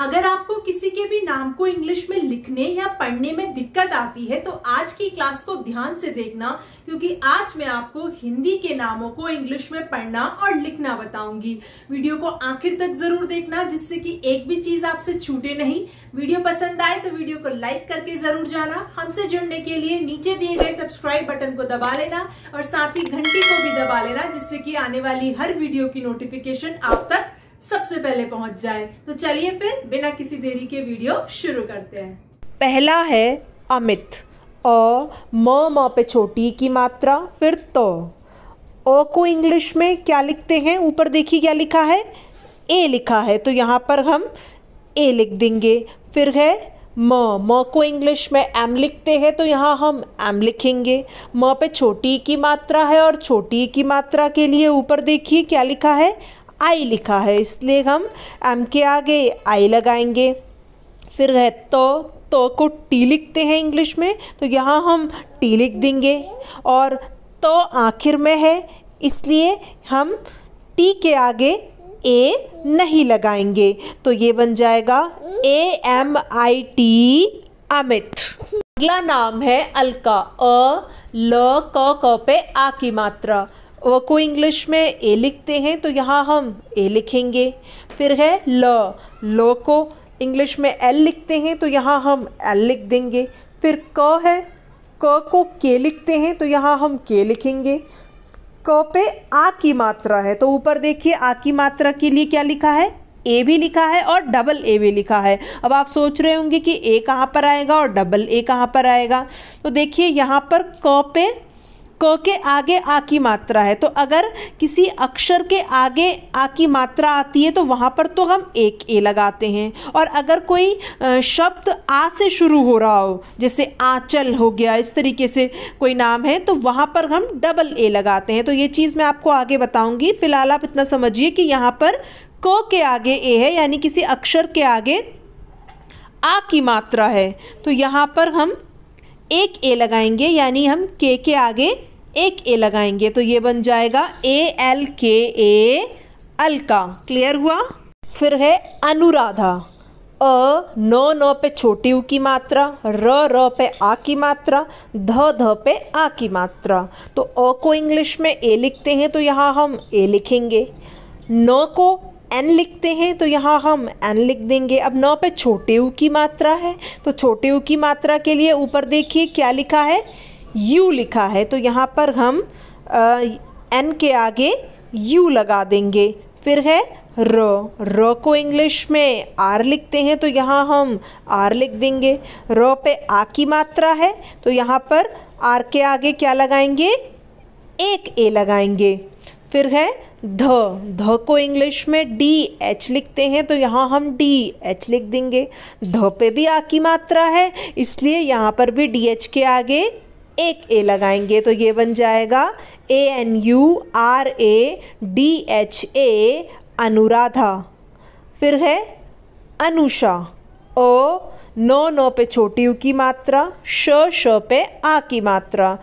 अगर आपको किसी के भी नाम को इंग्लिश में लिखने या पढ़ने में दिक्कत आती है तो आज की क्लास को ध्यान से देखना क्योंकि आज मैं आपको हिंदी के नामों को इंग्लिश में पढ़ना और लिखना बताऊंगी वीडियो को आखिर तक जरूर देखना जिससे कि एक भी चीज आपसे छूटे नहीं वीडियो पसंद आए तो वीडियो को लाइक करके जरूर जाना हमसे जुड़ने के लिए नीचे दिए गए सब्सक्राइब बटन को दबा लेना और साथ ही घंटी को भी दबा लेना जिससे की आने वाली हर वीडियो की नोटिफिकेशन आप तक सबसे पहले पहुंच जाए तो चलिए फिर बिना किसी देरी के वीडियो शुरू करते हैं पहला है अमित अ म म पे छोटी की मात्रा फिर तो अ को इंग्लिश में क्या लिखते हैं ऊपर देखिए क्या लिखा है ए लिखा है तो यहाँ पर हम ए लिख देंगे फिर है म म को इंग्लिश में एम लिखते हैं तो यहाँ हम एम लिखेंगे म पे छोटी की मात्रा है और छोटी की मात्रा के लिए ऊपर देखिए क्या लिखा है आई लिखा है इसलिए हम एम के आगे आई लगाएंगे फिर है तो तो को टी लिखते हैं इंग्लिश में तो यहाँ हम टी लिख देंगे और तो आखिर में है इसलिए हम टी के आगे ए नहीं लगाएंगे तो ये बन जाएगा A M I T Amit अगला नाम है अलका अ ल क क पे आ की मात्रा को इंग्लिश में ए लिखते हैं तो यहाँ हम ए लिखेंगे फिर है ल लो को इंग्लिश में एल लिखते हैं तो यहाँ हम एल लिख देंगे फिर क है क को के लिखते हैं तो यहाँ हम के लिखेंगे क पे आ की मात्रा है तो ऊपर देखिए आ की मात्रा के लिए क्या लिखा है ए भी लिखा है और डबल ए भी लिखा है अब आप सोच रहे होंगे कि ए कहाँ पर आएगा और डबल ए कहाँ पर आएगा तो देखिए यहाँ पर क पे क के आगे आ की मात्रा है तो अगर किसी अक्षर के आगे आ की मात्रा आती है तो वहाँ पर तो हम एक ए लगाते हैं और अगर कोई शब्द आ से शुरू हो रहा हो जैसे आंचल हो गया इस तरीके से कोई नाम है तो वहाँ पर हम डबल ए लगाते हैं तो ये चीज़ मैं आपको आगे बताऊँगी फ़िलहाल आप इतना समझिए कि यहाँ पर क के आगे ए है यानी किसी अक्षर के आगे आ की मात्रा है तो यहाँ पर हम एक ए लगाएंगे यानी हम के के आगे एक ए लगाएंगे तो ये बन जाएगा ए एल के ए अलका क्लियर हुआ फिर है अनुराधा अ न न पे छोटी ऊ की मात्रा र र पे आ की मात्रा ध ध पे आ की मात्रा तो अ को इंग्लिश में ए लिखते हैं तो यहाँ हम ए लिखेंगे न को एन लिखते हैं तो यहाँ हम एन लिख देंगे अब न पे छोटे ऊ की मात्रा है तो छोटे ऊ की मात्रा के लिए ऊपर देखिए क्या लिखा है यू लिखा है तो यहाँ पर हम एन के आगे यू लगा देंगे फिर है र र को इंग्लिश में आर लिखते हैं तो यहाँ हम आर लिख देंगे र पे आ की मात्रा है तो यहाँ पर आर के आगे क्या लगाएंगे एक ए लगाएंगे फिर है ध ध को इंग्लिश में डी एच लिखते हैं तो यहाँ हम डी एच लिख देंगे ध पे भी आ की मात्रा है इसलिए यहाँ पर भी डी एच के आगे एक ए लगाएंगे तो ये बन जाएगा A N U R A D H A Anuradha फिर है अनुषा ओ नौ नौ पे छोटी यू की मात्रा श श पे आ की मात्रा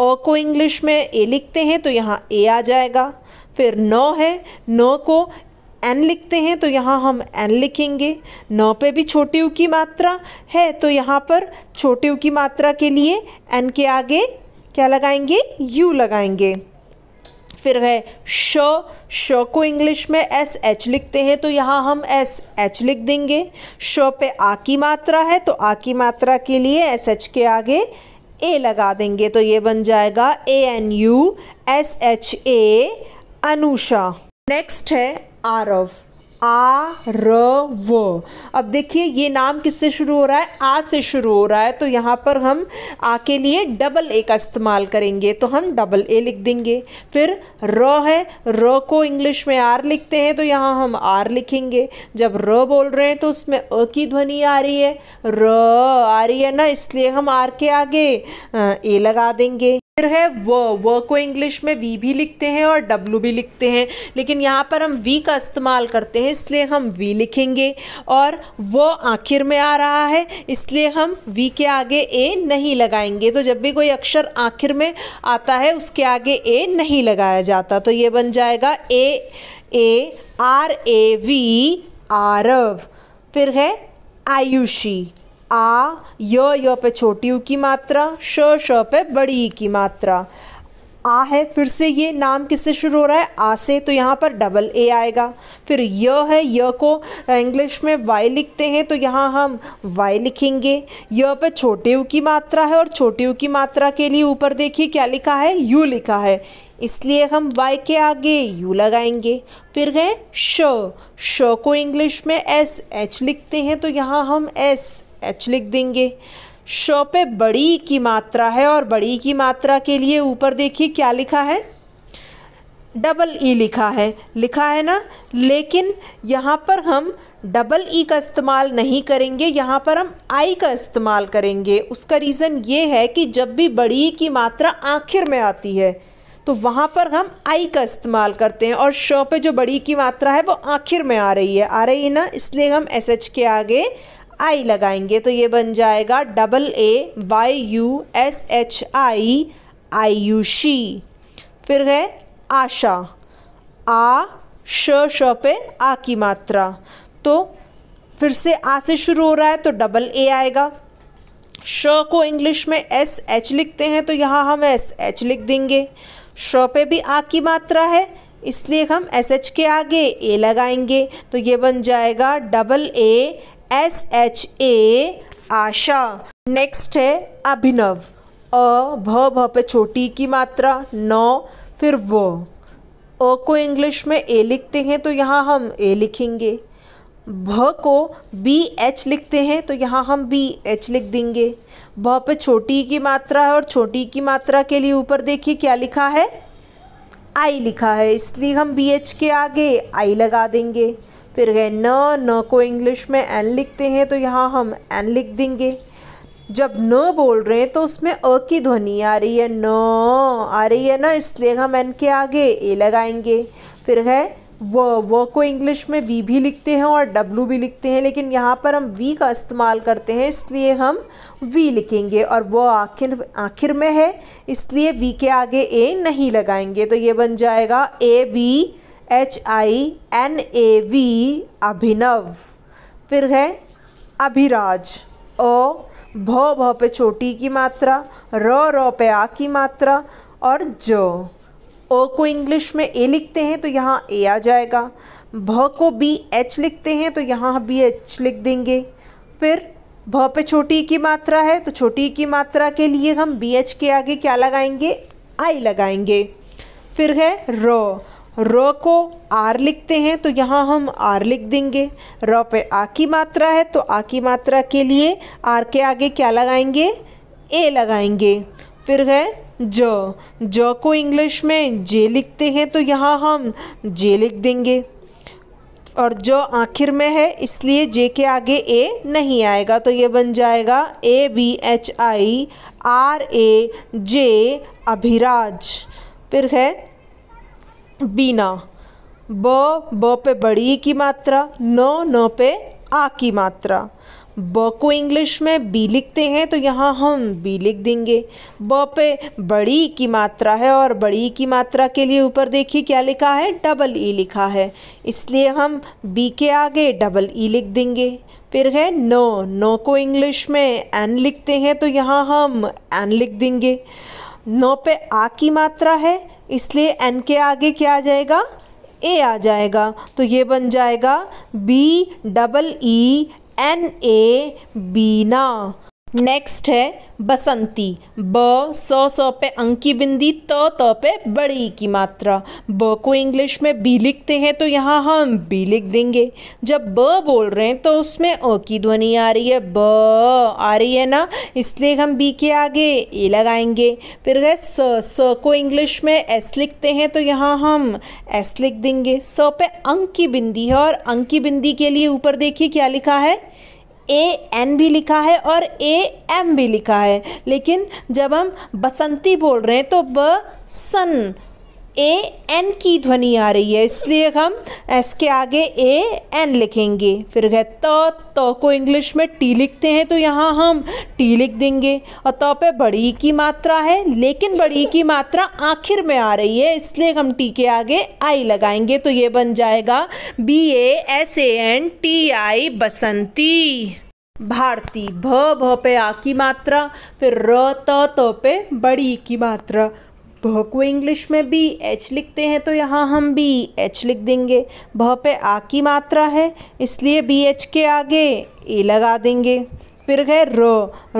ओ को इंग्लिश में ए लिखते हैं तो यहाँ ए आ जाएगा फिर नौ है नौ को एन लिखते हैं तो यहाँ हम एन लिखेंगे न पे भी छोटे यू की मात्रा है तो यहाँ पर छोटे यू की मात्रा के लिए एन के आगे क्या लगाएंगे यू लगाएंगे फिर है श श को इंग्लिश में एस एच लिखते हैं तो यहाँ हम एस एच लिख देंगे श पे आ की मात्रा है तो आ की मात्रा के लिए एस एच के आगे ए लगा देंगे तो ये बन जाएगा A N U S H A Anusha next है आरव आ र व अब देखिए ये नाम किससे शुरू हो रहा है आ से शुरू हो रहा है तो यहाँ पर हम आ के लिए डबल ए का इस्तेमाल करेंगे तो हम डबल ए लिख देंगे फिर र है र को इंग्लिश में आर लिखते हैं तो यहाँ हम आर लिखेंगे जब र बोल रहे हैं तो उसमें अ की ध्वनि आ रही है र आ रही है ना इसलिए हम आर के आगे ए लगा देंगे फिर है व व को इंग्लिश में वी भी लिखते हैं और डब्लू भी लिखते हैं लेकिन यहाँ पर हम वी का इस्तेमाल करते हैं इसलिए हम वी लिखेंगे और व आखिर में आ रहा है इसलिए हम वी के आगे ए नहीं लगाएंगे तो जब भी कोई अक्षर आखिर में आता है उसके आगे ए नहीं लगाया जाता तो ये बन जाएगा A A R A V Aarav फिर है आयुषी आ य य पे छोटी यू की मात्रा श श पे बड़ी e की मात्रा आ है फिर से ये नाम किससे शुरू हो रहा है आ से तो यहाँ पर डबल ए आएगा फिर य है य को इंग्लिश में वाई लिखते हैं तो यहाँ हम वाई लिखेंगे य पे छोटे यू की मात्रा है और छोटे यू की मात्रा के लिए ऊपर देखिए क्या लिखा है यू लिखा है इसलिए हम वाई के आगे यू लगाएंगे फिर गए श श को इंग्लिश में एस एच लिखते हैं तो यहाँ हम एस एच लिख देंगे श पे बड़ी की मात्रा है और बड़ी की मात्रा के लिए ऊपर देखिए क्या लिखा है डबल ई लिखा है लिखा है ना लेकिन यहाँ पर हम डबल ई का इस्तेमाल नहीं करेंगे यहाँ पर हम आई का इस्तेमाल करेंगे उसका रीज़न ये है कि जब भी बड़ी की मात्रा आखिर में आती है तो वहाँ पर हम आई का इस्तेमाल करते हैं और श पे जो बड़ी की मात्रा है वो आखिर में आ रही है आ रही है ना इसलिए हम एस एच के आगे आई लगाएंगे तो ये बन जाएगा double A Y U S H I Aayushi फिर है आशा आ श श पे आ की मात्रा तो फिर से आ से शुरू हो रहा है तो डबल ए आएगा श को इंग्लिश में एस एच लिखते हैं तो यहाँ हम एस एच लिख देंगे श पे भी आ की मात्रा है इसलिए हम एस एच के आगे ए लगाएंगे तो ये बन जाएगा double A S H A Asha next है अभिनव अ भ भ पे छोटी की मात्रा न फिर व अ को इंग्लिश में ए लिखते हैं तो यहाँ हम ए लिखेंगे भ को बी एच लिखते हैं तो यहाँ हम बी एच लिख देंगे भ पे छोटी की मात्रा है और छोटी की मात्रा के लिए ऊपर देखिए क्या लिखा है आई लिखा है इसलिए हम बी एच के आगे आई लगा देंगे फिर है न न को इंग्लिश में एन लिखते हैं तो यहाँ हम एन लिख देंगे जब न बोल रहे हैं तो उसमें अ की ध्वनि आ रही है न आ रही है ना इसलिए हम एन के आगे ए लगाएंगे फिर है व व को इंग्लिश में वी भी लिखते हैं और डब्लू भी लिखते हैं लेकिन यहाँ पर हम वी का इस्तेमाल करते हैं इसलिए हम वी लिखेंगे और वह आखिर आखिर में है इसलिए वी के आगे ए नहीं लगाएंगे तो ये बन जाएगा A B H I N A V Abhinav फिर है अभिराज ओ भ भौ पे छोटी की मात्रा र र पे आ की मात्रा और ज ओ को इंग्लिश में ए लिखते हैं तो यहाँ ए आ जाएगा भ को बी एच लिखते हैं तो यहाँ बी एच लिख देंगे फिर भ पे छोटी की मात्रा है तो छोटी की मात्रा के लिए हम बी एच के आगे क्या लगाएंगे आई लगाएंगे फिर है रो र को आर लिखते हैं तो यहाँ हम आर लिख देंगे र पे आ की मात्रा है तो आ की मात्रा के लिए आर के आगे क्या लगाएंगे ए लगाएंगे फिर है ज ज को इंग्लिश में जे लिखते हैं तो यहाँ हम जे लिख देंगे और जो आखिर में है इसलिए जे के आगे ए नहीं आएगा तो ये बन जाएगा A B H I R A J Abhiraj फिर है बीना ब ब पे बड़ी की मात्रा न न पे आ की मात्रा ब को इंग्लिश में बी लिखते हैं तो यहाँ हम बी लिख देंगे ब पे बड़ी की मात्रा है और बड़ी की मात्रा के लिए ऊपर देखिए क्या लिखा है डबल ई लिखा है इसलिए हम बी के आगे डबल ई लिख देंगे फिर है नो नो को इंग्लिश में एन लिखते हैं तो यहाँ हम एन लिख देंगे नो पे आ की मात्रा है इसलिए एन के आगे क्या आ जाएगा ए आ जाएगा तो ये बन जाएगा B double E N A Beena next है बसंती ब सौ सौ पे अंकी बिंदी त तो, पे बड़ी की मात्रा ब को इंग्लिश में बी लिखते हैं तो यहाँ हम बी लिख देंगे जब ब बोल रहे हैं तो उसमें अ की ध्वनि आ रही है ब आ रही है ना इसलिए हम बी के आगे ए लगाएंगे फिर है स स को इंग्लिश में एस लिखते हैं तो यहाँ हम एस लिख देंगे स पे अंक की बिंदी है और अंक की बिंदी के लिए ऊपर देखिए क्या लिखा है ए एन भी लिखा है और ए एम भी लिखा है लेकिन जब हम बसंती बोल रहे हैं तो ब सन ए एन की ध्वनि आ रही है इसलिए हम एस के आगे ए एन लिखेंगे फिर है त तो, तो को इंग्लिश में टी लिखते हैं तो यहाँ हम टी लिख देंगे और तो पे बड़ी e की मात्रा है लेकिन बड़ी e की मात्रा आखिर में आ रही है इसलिए हम टी के आगे आई लगाएंगे तो ये बन जाएगा B A S A N T I Basanti Bharti भ भ पे आ की मात्रा फिर र त त पे बड़ी की मात्रा भ को इंग्लिश में बी एच लिखते हैं तो यहाँ हम बी एच लिख देंगे भ पे आ की मात्रा है इसलिए बी एच के आगे ए लगा देंगे फिर गए र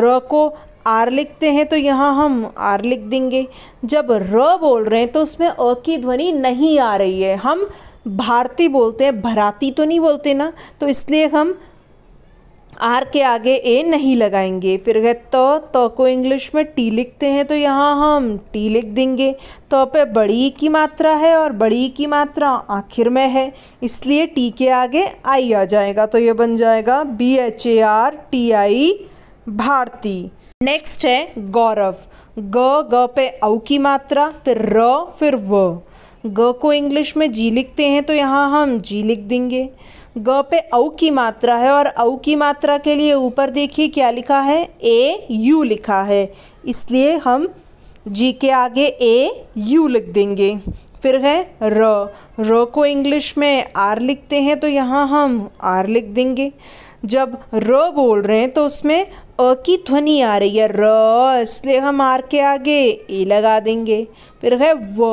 र को आर लिखते हैं तो यहाँ हम आर लिख देंगे जब र बोल रहे हैं तो उसमें अ की ध्वनि नहीं आ रही है हम भारती बोलते हैं भराती तो नहीं बोलते ना तो इसलिए हम आर के आगे ए नहीं लगाएंगे फिर गए तो, तो को इंग्लिश में टी लिखते हैं तो यहाँ हम टी लिख देंगे तो पे बड़ी की मात्रा है और बड़ी की मात्रा आखिर में है इसलिए टी के आगे आई आ जाएगा तो ये बन जाएगा B H A R T I Bharti next है गौरव ग ग पे औ की मात्रा फिर र फिर व ग को इंग्लिश में जी लिखते हैं तो यहाँ हम जी लिख देंगे ग पे औ की मात्रा है और औ की मात्रा के लिए ऊपर देखिए क्या लिखा है ए यू लिखा है इसलिए हम जी के आगे ए यू लिख देंगे फिर है र र को इंग्लिश में आर लिखते हैं तो यहाँ हम आर लिख देंगे जब र बोल रहे हैं तो उसमें अ की ध्वनि आ रही है र इसलिए हम आर के आगे ए लगा देंगे फिर है व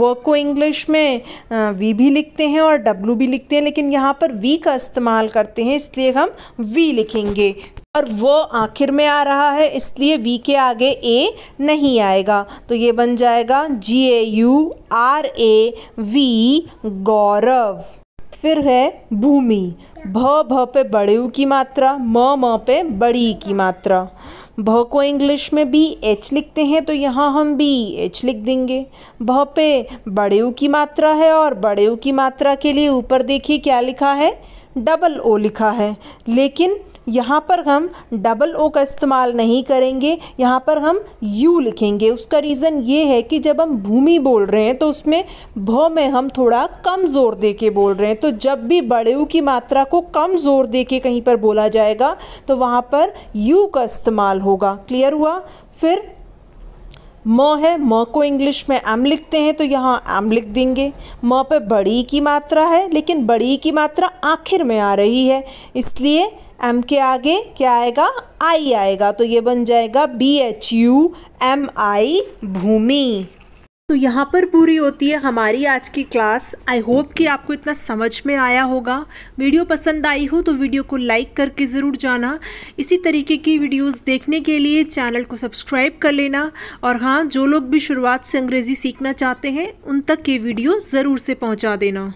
व को इंग्लिश में वी भी लिखते हैं और डब्लू भी लिखते हैं लेकिन यहाँ पर वी का इस्तेमाल करते हैं इसलिए हम वी लिखेंगे और वो आखिर में आ रहा है इसलिए वी के आगे ए नहीं आएगा तो ये बन जाएगा G A U R A V Gaurav फिर है भूमि भ भ पे बड़े ऊ की मात्रा म म पे बड़ी की मात्रा भ को इंग्लिश में बी एच लिखते हैं तो यहाँ हम बी एच लिख देंगे भ पे बड़े ऊ की मात्रा है और बड़े ऊ की मात्रा के लिए ऊपर देखिए क्या लिखा है डबल ओ लिखा है लेकिन यहाँ पर हम डबल ओ का इस्तेमाल नहीं करेंगे यहाँ पर हम यू लिखेंगे उसका रीज़न ये है कि जब हम भूमि बोल रहे हैं तो उसमें भ में हम थोड़ा कम ज़ोर दे के बोल रहे हैं तो जब भी बड़े ऊ की मात्रा को कम ज़ोर दे के कहीं पर बोला जाएगा तो वहाँ पर यू का इस्तेमाल होगा क्लियर हुआ फिर म है म को इंग्लिश में एम लिखते हैं तो यहाँ एम लिख देंगे म पे बड़ी की मात्रा है लेकिन बड़ी की मात्रा आखिर में आ रही है इसलिए एम के आगे क्या आएगा आई आएगा तो ये बन जाएगा B H U M I Bhumi तो यहाँ पर पूरी होती है हमारी आज की क्लास आई होप कि आपको इतना समझ में आया होगा वीडियो पसंद आई हो तो वीडियो को लाइक करके ज़रूर जाना इसी तरीके की वीडियोस देखने के लिए चैनल को सब्सक्राइब कर लेना और हाँ जो लोग भी शुरुआत से अंग्रेज़ी सीखना चाहते हैं उन तक ये वीडियो ज़रूर से पहुँचा देना